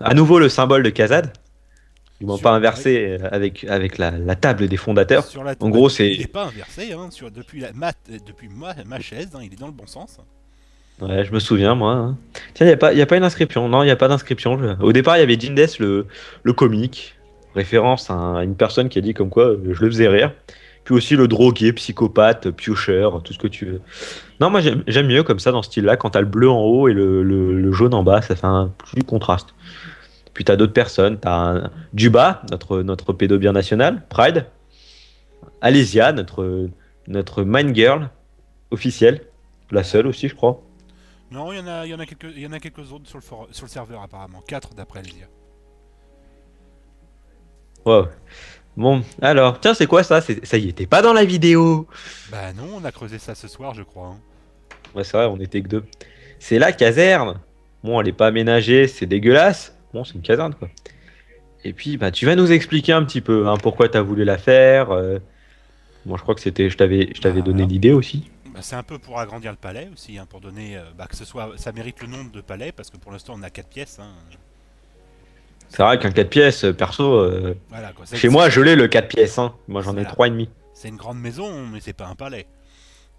à nouveau le symbole de Kazad. Ils m'ont pas inversé euh, avec, avec la, table des fondateurs. Sur en gros, c'est. Il n'est pas inversé, hein, depuis, la, ma, depuis ma, ma chaise, hein, il est dans le bon sens. Ouais, je me souviens, moi. Hein. Tiens, il n'y a, pas, a pas une inscription. Non, il a pas d'inscription. Au départ, il y avait Jindes, le, le comique, référence à, une personne qui a dit comme quoi euh, je le faisais rire. Puis aussi le drogué, psychopathe, piocheur, tout ce que tu veux. Non, moi j'aime mieux comme ça dans ce style-là, quand as le bleu en haut et le, le, le jaune en bas, ça fait un plus contraste. Puis t'as d'autres personnes. Tu as un... Duba, notre, notre bien national, Pride. Alésia, notre, notre Mind Girl officielle. La seule aussi, je crois. Non, il y, en a, quelques, autres sur le, serveur, apparemment. 4 d'après Alésia. Wow. Bon, alors, tiens, c'est quoi ça Ça y était pas dans la vidéo Bah non, on a creusé ça ce soir, je crois. Hein. Ouais, c'est vrai, on était que deux. C'est la caserne. Bon, elle est pas aménagée, c'est dégueulasse bon, c'est une caserne, quoi. Et puis, bah, tu vas nous expliquer un petit peu hein, pourquoi tu as voulu la faire. Euh. Moi, je crois que c'était, je t'avais, je t'avais ah, donné l'idée aussi. Bah, c'est un peu pour agrandir le palais aussi, hein, pour donner, euh, bah, que ce soit, ça mérite le nombre de palais parce que pour l'instant on a quatre pièces. Hein. C'est vrai qu'un 4 pièces, euh, perso, chez moi je l'ai le 4 pièces, hein. moi j'en ai trois et demi. C'est une grande maison, mais c'est pas un palais.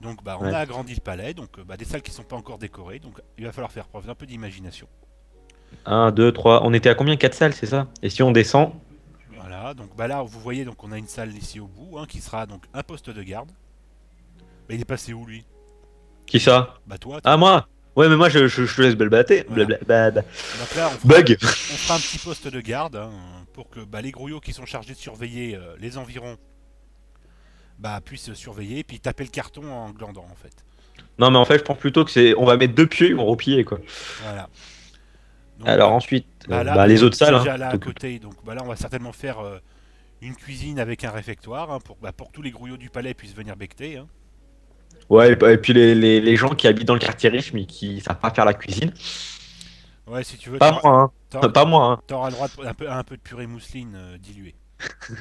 Donc bah, on a agrandi le palais, donc bah, des salles qui sont pas encore décorées, donc il va falloir faire preuve d'un peu d'imagination. 1, 2, 3. On était à combien 4 salles, c'est ça Et si on descend Voilà, donc bah là, vous voyez, donc on a une salle ici au bout, hein, qui sera donc un poste de garde. il est passé où, lui Qui ça Bah, toi, Ah, moi Ouais, mais moi, je, te laisse belle Voilà. Blablabla. Donc là, on fera, Bug On fera un petit poste de garde hein, pour que bah, les grouillots qui sont chargés de surveiller euh, les environs bah, puissent surveiller et puis taper le carton en glandant, en fait. Non, mais en fait, je pense plutôt que c'est. On va mettre deux pieux, ils vont replier, quoi. Voilà. Alors ensuite, euh, bah, euh, bah, les autres salles. Hein, là à côté, donc bah, là on va certainement faire euh, une cuisine avec un réfectoire hein, pour, que tous les grouillots du palais puissent venir becter. Hein. Ouais, et, puis les, gens qui habitent dans le quartier riche mais qui savent pas faire la cuisine. Ouais, si tu veux. Pas moi, Pas moi. T'auras le droit à un, peu, de purée mousseline diluée.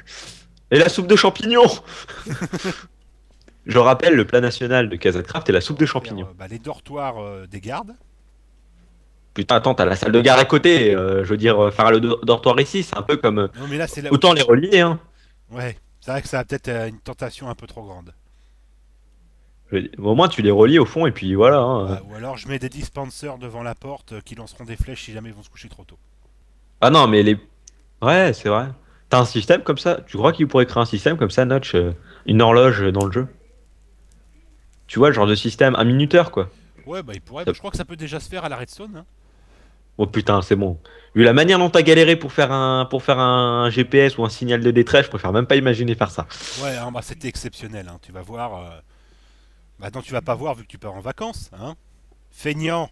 et la soupe de champignons Je rappelle, le plat national de Casacraft est la soupe de champignons. les dortoirs des gardes putain, attends, t'as la salle de gare à côté. Euh, je veux dire, euh, faire le dortoir ici, c'est un peu comme. Euh, non, mais là, c'est Autant les relier. Hein. Ouais, c'est vrai que ça a peut-être une tentation un peu trop grande. Au moins, tu les relis au fond, et puis voilà. Hein. Bah, ou alors, je mets des dispensers devant la porte qui lanceront des flèches si jamais ils vont se coucher trop tôt. Ah non, mais les. Ouais, c'est vrai. T'as un système comme ça Tu crois qu'il pourrait créer un système comme ça, Notch Une horloge dans le jeu Tu vois, le genre de système, un minuteur, quoi. Ouais, bah il pourrait. Je crois que ça peut déjà se faire à la Redstone. Hein. Oh putain, c'est bon. Vu la manière dont t'as galéré pour faire un pour faire un GPS ou un signal de détresse, je préfère même pas imaginer faire ça. Ouais, hein, bah, c'était exceptionnel. Hein. Tu vas voir. Maintenant, euh, bah, tu vas pas voir vu que tu pars en vacances, hein. Feignant.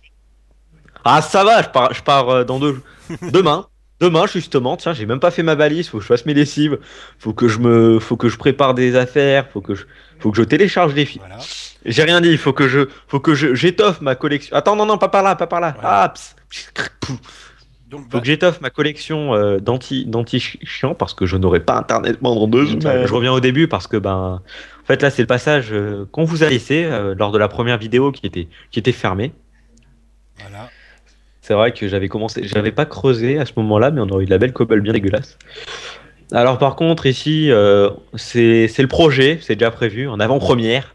Ah ça va, je pars, je pars euh, dans deux demain. Demain, justement, tiens, j'ai même pas fait ma valise, faut que je fasse mes lessives, faut que je me, faut que je prépare des affaires, faut que je, faut que je télécharge des films. J'ai rien dit, faut que je, faut que j'étoffe ma collection. Attends, non, non, pas par là, pas par là. Ah, bah, j'étoffe ma collection euh, danti chiant parce que je n'aurai pas internet pendant deux Je reviens au début parce que ben, en fait là c'est le passage euh, qu'on vous a laissé euh, lors de la première vidéo qui était qui était fermée. Voilà. C'est vrai que j'avais commencé, j'avais pas creusé à ce moment-là, mais on aurait eu de la belle cobble bien dégueulasse. Alors par contre, ici, euh, c'est le projet, c'est déjà prévu, en avant-première.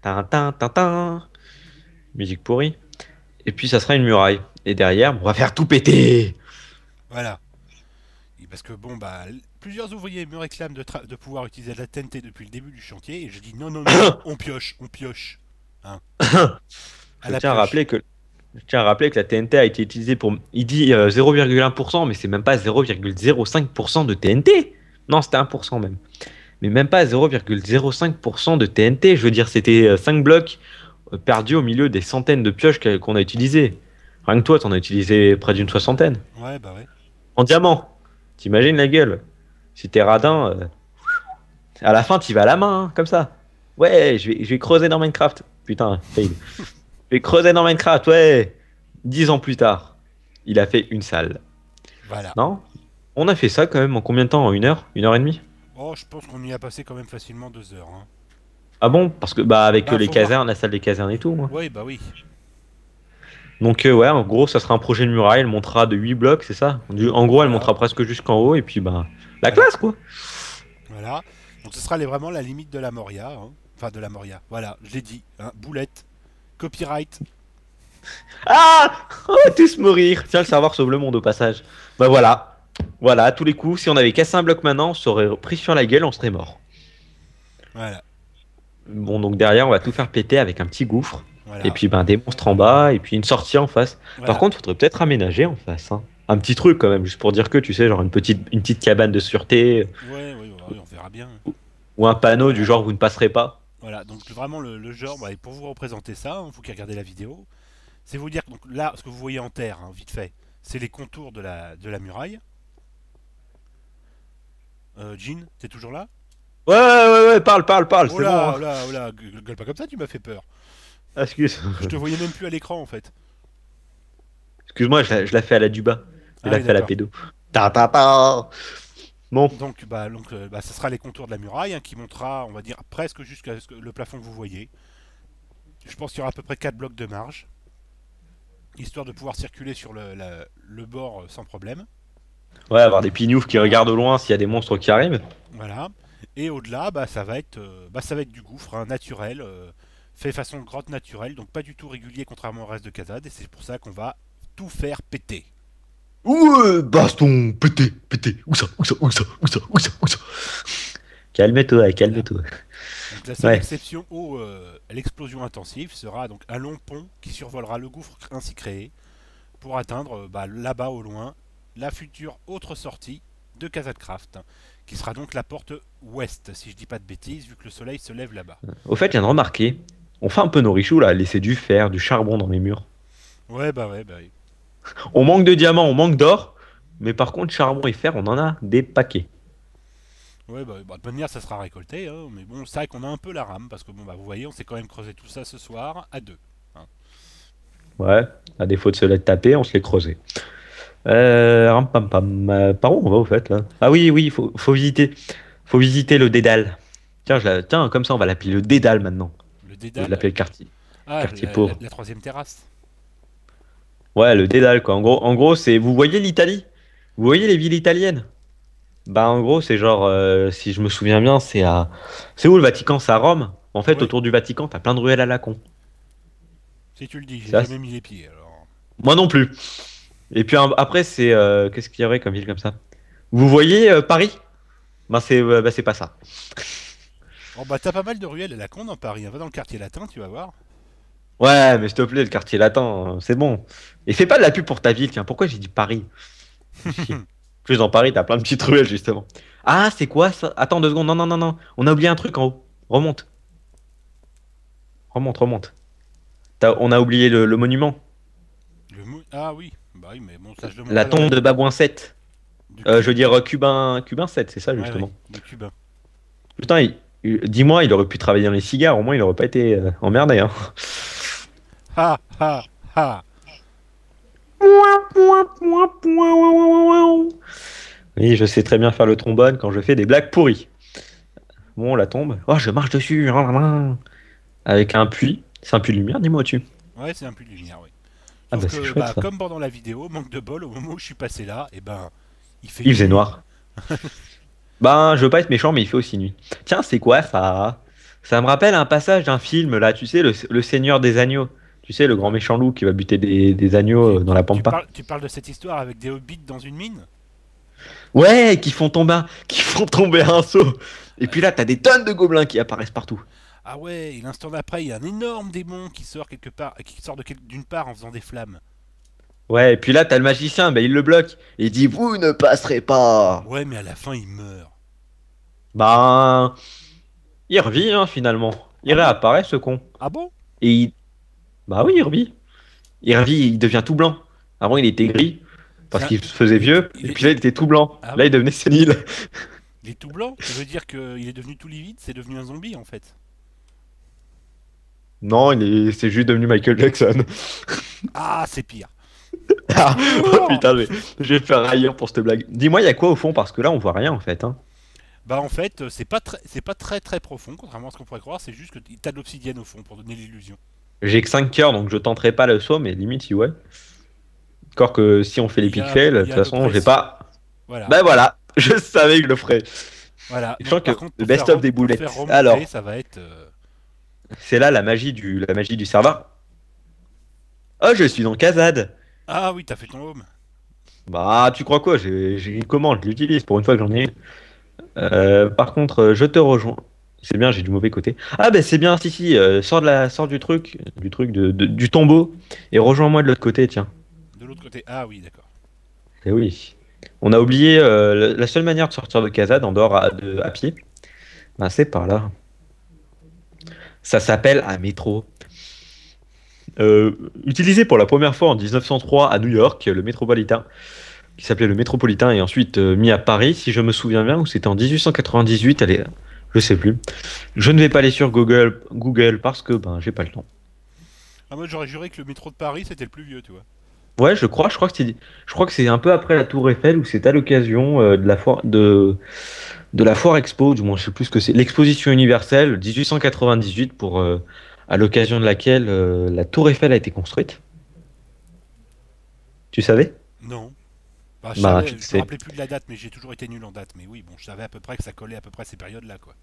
Tintin, tintin. Musique pourrie. Et puis ça sera une muraille. Et derrière, on va faire tout péter. Voilà. parce que bon, bah, plusieurs ouvriers me réclament de, de pouvoir utiliser la TNT depuis le début du chantier. Et je dis non, non, non, on pioche, on pioche. Hein. je tiens à rappeler que je tiens à rappeler que la TNT a été utilisée pour. Il dit 0,1%, euh, mais c'est même pas 0,05% de TNT. Non, c'était 1% même. Mais même pas 0,05% de TNT. Je veux dire, c'était 5 euh, blocs euh, perdus au milieu des centaines de pioches qu'on a utilisées. Rien que toi, t'en as utilisé près d'une soixantaine. Ouais, bah ouais. En diamant. T'imagines la gueule. Si t'es radin, à la fin, t'y vas à la main, hein, comme ça. Ouais, je vais, je vais creuser dans Minecraft. Putain, fail. Mais creuser dans Minecraft, ouais. Dix ans plus tard, il a fait une salle. Voilà. Non On a fait ça quand même en combien de temps En une heure Une heure et demie Oh, je pense qu'on y a passé quand même facilement deux heures. Hein. Ah bon Parce que bah avec bah, euh, les casernes, la salle des casernes et tout. Moi. Oui, bah oui. Donc euh, ouais, en gros, ça sera un projet de muraille. Elle montera de 8 blocs, c'est ça En gros, elle montera presque jusqu'en haut et puis bah la classe quoi. Voilà. Donc ce sera les, vraiment la limite de la Moria. Hein. Enfin de la Moria. Voilà, je l'ai dit. Hein. Boulette. Copyright. Ah tous mourir Tiens, le savoir sauve le monde au passage. Bah voilà. Voilà, à tous les coups, si on avait cassé un bloc maintenant, on serait pris sur la gueule, on serait mort. Voilà. Bon, donc derrière, on va tout faire péter avec un petit gouffre. Et puis ben, des monstres en bas, et puis une sortie en face. Par contre, faudrait peut-être aménager en face. Hein. Un petit truc quand même, juste pour dire que, tu sais, genre une petite, une petite cabane de sûreté. Ouais, on verra bien. ou un panneau du genre vous ne passerez pas. Voilà, donc vraiment le, genre, bah, pour vous représenter ça, hein, vous qui regardez la vidéo, c'est vous dire donc là, ce que vous voyez en terre, hein, vite fait, c'est les contours de la, de la muraille. Euh, Jean, t'es toujours là ouais, ouais, ouais, parle, parle, parle. Oh là, bon, hein. oh là, oh là, gueule pas comme ça, tu m'as fait peur. Excuse. Je te voyais même plus à l'écran en fait. Excuse-moi, je, je la fais à la Duba. Ah je l'ai la à la pédo. Ta, ta, ta. Donc, bah, donc, ça euh, bah, sera les contours de la muraille hein, qui montera, on va dire, presque jusqu'à le plafond que vous voyez. Je pense qu'il y aura à peu près 4 blocs de marge, histoire de pouvoir circuler sur le, le bord euh, sans problème. Ouais, avoir des pignoufs qui regardent au loin s'il y a des monstres qui arrivent. Voilà. Et au-delà, bah, ça va être, euh, bah, ça va être du gouffre hein, naturel, fait façon grotte naturelle, donc pas du tout régulier contrairement au reste de Kazad. Et c'est pour ça qu'on va tout faire péter. Ouais, baston, pété, pété. Où ça, où ça, où ça, où ça, où ça, Calme-toi, calme-toi. La seule exception où euh, l'explosion intensive sera donc un long pont qui survolera le gouffre ainsi créé pour atteindre euh, bah, là-bas au loin la future autre sortie de Kazakraft qui sera donc la porte ouest, si je dis pas de bêtises, vu que le soleil se lève là-bas. Au fait, je viens de remarquer, on fait un peu nos richoux là, laisser du fer, du charbon dans les murs. Ouais, bah ouais, bah oui. On manque de diamants, on manque d'or, mais par contre, charbon et fer, on en a des paquets. Ouais, bah, bah de manière, ça sera récolté, hein, mais bon, c'est vrai qu'on a un peu la rame, parce que bon, bah, vous voyez, on s'est quand même creusé tout ça ce soir à deux. Hein. Ouais, à défaut de se la taper, on se l'est creusé. Euh, euh, par où on va au fait là Ah oui, oui, faut, visiter, faut visiter le dédale. Tiens, je comme ça, on va l'appeler le dédale maintenant. Le dédale. Je l'appelle ah, quartier. quartier la, troisième terrasse. Ouais, le dédale, quoi. En gros, en gros c'est. Vous voyez l'Italie Vous voyez les villes italiennes Bah, en gros, c'est genre, euh, si je me souviens bien, c'est à. C'est où le Vatican C'est à Rome. En fait, autour du Vatican, t'as plein de ruelles à la con. Si tu le dis, j'ai jamais mis les pieds alors. Moi non plus. Et puis après, c'est. Euh, qu'est-ce qu'il y aurait comme ville comme ça Vous voyez euh, Paris bah, bah c'est pas ça. Bon oh, bah, t'as pas mal de ruelles à la con dans Paris. Hein. Va dans le quartier latin, tu vas voir. Ouais, mais s'il te plaît, le quartier latin, euh, c'est bon. Et fais pas de la pub pour ta ville, tiens. Pourquoi j'ai dit Paris Plus en Paris, t'as plein de petites ruelles, justement. Ah, c'est quoi ça Attends deux secondes. Non, non, non, non. On a oublié un truc en haut. Remonte. Remonte, remonte. On a oublié le, monument. ah oui. Bah mais bon, ça, je La tombe de Babouin 7. Euh, je veux dire euh, Cubain, 7, c'est ça, justement. Putain, dis-moi, il aurait pu travailler dans les cigares. Au moins, il aurait pas été emmerdé. Hein ha, ha, ha. Oui, je sais très bien faire le trombone quand je fais des blagues pourries. Bon, la tombe. Oh, je marche dessus. Avec un puits. C'est un puits de lumière, dis-moi tu. Ouais, c'est un puits de lumière, oui. Ah, bah, bah, comme pendant la vidéo, manque de bol, au moment où je suis passé là, et eh ben, il fait. Il faisait noir. ben, je veux pas être méchant, mais il fait aussi nuit. Tiens, c'est quoi ça Ça me rappelle un passage d'un film, là, tu sais, le Seigneur des Agneaux tu sais, le grand méchant loup qui va buter des, agneaux euh, dans la pampa. Tu parles, tu parles, de cette histoire avec des hobbits dans une mine Ouais, qui font tomber, qui font tomber un seau. Et puis là, t'as des tonnes de gobelins qui apparaissent partout. Ah ouais, et l'instant d'après, il y a un énorme démon qui sort quelque part, qui sort d'une part en faisant des flammes. Ouais, et puis là, t'as le magicien, bah, il le bloque. Il dit Vous ne passerez pas Ouais, mais à la fin, il meurt. Bah. Il revient, hein, finalement. Il ah réapparaît, ce con. Ah bon Et il, bah oui, Irvi. Irvi il devient tout blanc. Avant, il était gris parce qu'il se faisait vieux. Et puis là, il était tout blanc. Ah là, il devenait sénile. Il est tout blanc Je veux dire qu'il est devenu tout livide C'est devenu un zombie, en fait Non, il est... c'est juste devenu Michael Jackson. Ah, c'est pire. Ah, oh, oh, putain, mais je vais faire ailleurs pour cette blague. Dis-moi, il y a quoi au fond Parce que là, on voit rien, en fait. Hein. Bah en fait, euh, c'est pas, c'est pas très très profond, contrairement à ce qu'on pourrait croire, c'est juste que t'as de l'obsidienne au fond pour donner l'illusion. J'ai que 5 cœurs, donc je tenterai pas le saut, mais limite, si ouais. Encore que si on fait les pick fail, de toute façon, j'ai pas. Voilà. Ben voilà, je savais que je le ferais. Voilà. Je sens que le best-of des boulettes. Alors, ça va être. Euh, C'est là la magie du, la magie du serveur. Oh, je suis dans Kazad. Ah oui, t'as fait ton home. Bah, tu crois quoi J'ai une commande, je l'utilise pour une fois que j'en ai. Euh, par contre, je te rejoins. C'est bien, j'ai du mauvais côté. Ah ben c'est bien, si si, euh, sors de la, sors du truc, du truc du tombeau et rejoins-moi de l'autre côté, tiens. De l'autre côté. Ah oui, d'accord. Eh oui. On a oublié euh, la- seule manière de sortir de Casa en dehors à, à pied. Ben c'est par là. Ça s'appelle un métro. Euh, utilisé pour la première fois en 1903 à New York, le métropolitain, qui s'appelait le métropolitain et ensuite mis à Paris, si je me souviens bien, où c'était en 1898. allez je sais plus. Je ne vais pas aller sur Google, Google parce que ben j'ai pas le temps. Ah, moi j'aurais juré que le métro de Paris c'était le plus vieux, tu vois. Ouais, je crois, je crois que c'est, je crois que c'est un peu après la Tour Eiffel où c'est à l'occasion euh, de la foire de de la foire expo, du moins je sais plus ce que c'est, l'exposition universelle 1898 pour euh, à l'occasion de laquelle euh, la Tour Eiffel a été construite. Tu savais Non. Bah, je bah, me rappelais plus de la date, mais j'ai toujours été nul en date. Mais oui, bon, je savais à peu près que ça collait à peu près à ces périodes-là, quoi.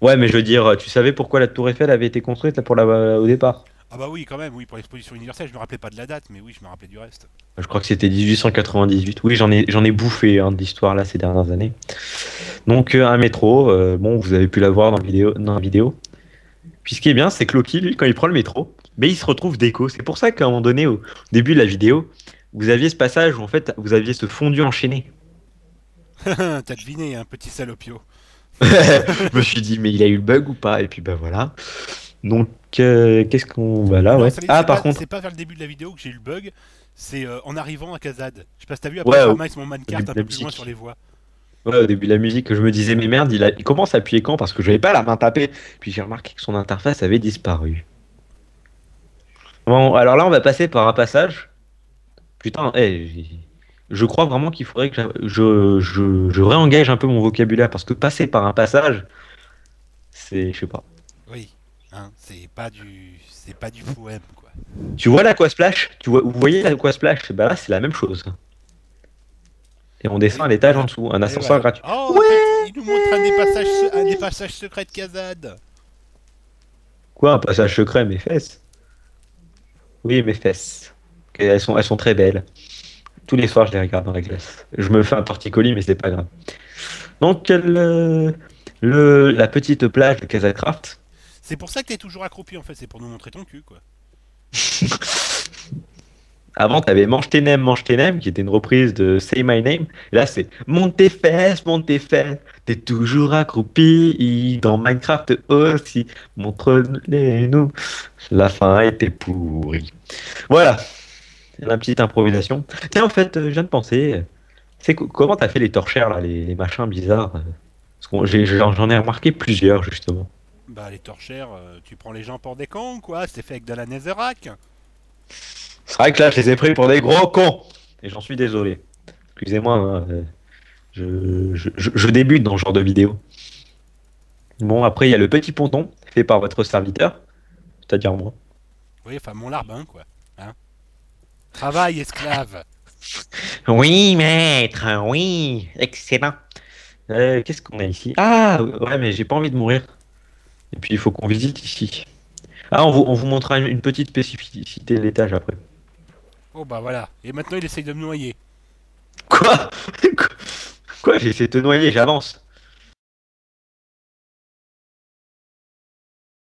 Ouais, mais je veux dire, tu savais pourquoi la Tour Eiffel avait été construite là, pour la, euh, au départ Ah bah oui, quand même, oui, pour l'exposition universelle, je me rappelais pas de la date, mais oui, je me rappelais du reste. Bah, je crois que c'était 1898. Oui, j'en ai, j'en ai bouffé hein, de l'histoire là ces dernières années. Donc euh, un métro, euh, bon, vous avez pu voir dans la vidéo, dans la vidéo. Puis ce qui est bien, c'est que Loki, lui, quand il prend le métro, mais il se retrouve déco. C'est pour ça qu'à un moment donné, au début de la vidéo, vous aviez ce passage où en fait vous aviez ce fondu enchaîné. T'as deviné, un hein, petit salopio. je me suis dit, mais il a eu le bug ou pas Et puis ben voilà. Donc euh, qu'est-ce qu'on va là ouais. Ah par contre, c'est pas vers le début de la vidéo que j'ai eu le bug. C'est euh, en arrivant à Kazad. Je passe pas si t'as vu après Max, mon mancart un peu plus loin sur les voies. Ouais, au début de la musique, je me disais mais merde, il, il commence à appuyer quand parce que j'avais pas la main tapée. Puis j'ai remarqué que son interface avait disparu. Bon, alors là, on va passer par un passage Putain, eh, je crois vraiment qu'il faudrait que je, réengage un peu mon vocabulaire parce que passer par un passage, c'est. Je sais pas. Oui, hein, c'est pas du. C'est pas du poème, quoi. Tu vois splash tu vois, Vous voyez la quoi-splash Bah eh ben là, c'est la même chose. Et on descend à l'étage en dessous, un ascenseur gratuit. Oh, ouais il nous montre un des passages, un des passages secrets de Kazad. Quoi, un passage secret Mes fesses Oui, mes fesses elles sont, elles sont très belles. Tous les soirs, je les regarde dans la glace. Je me fais un torticolis, mais c'est pas grave. Donc, le, le, la petite plage de Casacraft. C'est pour ça que tu es toujours accroupi, en fait. C'est pour nous montrer ton cul, quoi. Avant, avais Mange tes nems, mange tes qui était une reprise de Say My Name. là, c'est Monte tes fesses, monte tes fesses, toujours accroupi dans Minecraft aussi. Montre-les-nous. La fin était pourrie. Voilà la petite improvisation. Tiens, en fait, euh, je viens de penser. C'est comment t'as fait les torchères là, les, machins bizarres euh, J'en ai, remarqué plusieurs justement. Bah les torchères, euh, tu prends les gens pour des cons quoi C'est fait avec de la Netherrack. C'est vrai que là, je les ai pris pour des gros cons et j'en suis désolé. Excusez-moi, hein, je, débute dans ce genre de vidéo. Bon, après il y a le petit ponton fait par votre serviteur, c'est-à-dire moi. Oui, enfin mon larbin quoi. Travail, esclave. oui, maître, oui, excellent. Euh, Qu'est-ce qu'on a ici Ah, ouais, mais j'ai pas envie de mourir. Et puis il faut qu'on visite ici. Ah, on vous, on montrera une petite spécificité de l'étage après. Oh bah voilà. Et maintenant il essaye de me noyer. Quoi Quoi J'essaie de te noyer, j'avance.